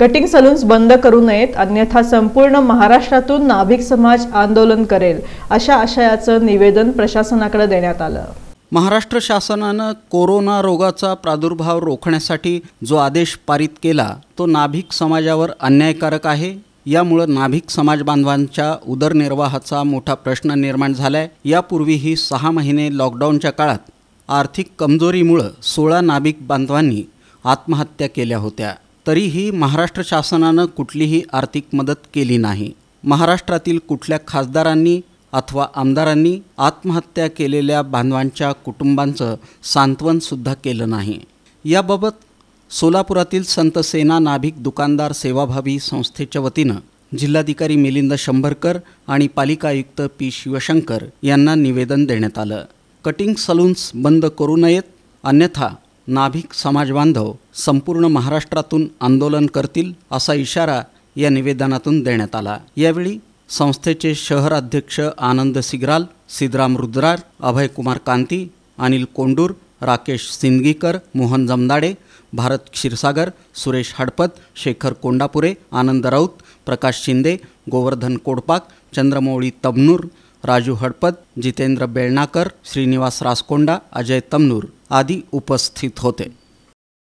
cutting salons बंद करू नयेत अन्यथा संपूर्ण महाराष्ट्रातून नाभिक समाज आंदोलन करेल अशा आशयाचं निवेदन प्रशासनाकडे देण्यात आलं महाराष्ट्र शासनानं कोरोना रोगाचा प्रादुर्भाव रोखण्यासाठी जो आदेश पारित केला तो नाभिक समाजावर अन्यायकारक आहे यामुळं नाभिक समाज बांधवांच्या उदरनिर्वाहाचा मोठा प्रश्न निर्माण झालाय यापूर्वीही सहा महिने लॉकडाऊनच्या काळात आर्थिक कमजोरीमुळं सोळा नाभिक बांधवांनी आत्महत्या केल्या होत्या तरीही महाराष्ट्र शासनानं कुठलीही आर्थिक मदत केली नाही महाराष्ट्रातील कुठल्या खासदारांनी अथवा आमदारांनी आत्महत्या केलेल्या बांधवांच्या कुटुंबांचं सांत्वनसुद्धा केलं नाही याबाबत सोलापुरातील संत सेना नाभिक दुकानदार सेवाभावी संस्थेच्या वतीनं जिल्हाधिकारी मिलिंद शंभरकर आणि पालिका आयुक्त पी शिवशंकर यांना निवेदन देण्यात आलं कटिंग सलून्स बंद करू नयेत अन्यथा नाभिक समाजबांधव संपूर्ण महाराष्ट्रातून आंदोलन करतील असा इशारा या निवेदनातून देण्यात आला यावेळी संस्थेचे शहराध्यक्ष आनंद सिग्राल सिद्धराम रुद्रार अभय कुमार कांती अनिल कोंडूर राकेश सिंदगीकर मोहन जमदाडे भारत क्षीरसागर सुरेश हडपत शेखर कोंडापुरे आनंद राऊत प्रकाश शिंदे गोवर्धन कोडपाक चंद्रमौळी तबनूर राजू हडपत जितेंद्र बेळणाकर श्रीनिवास रासकोंडा अजय तमनूर आदी उपस्थित होते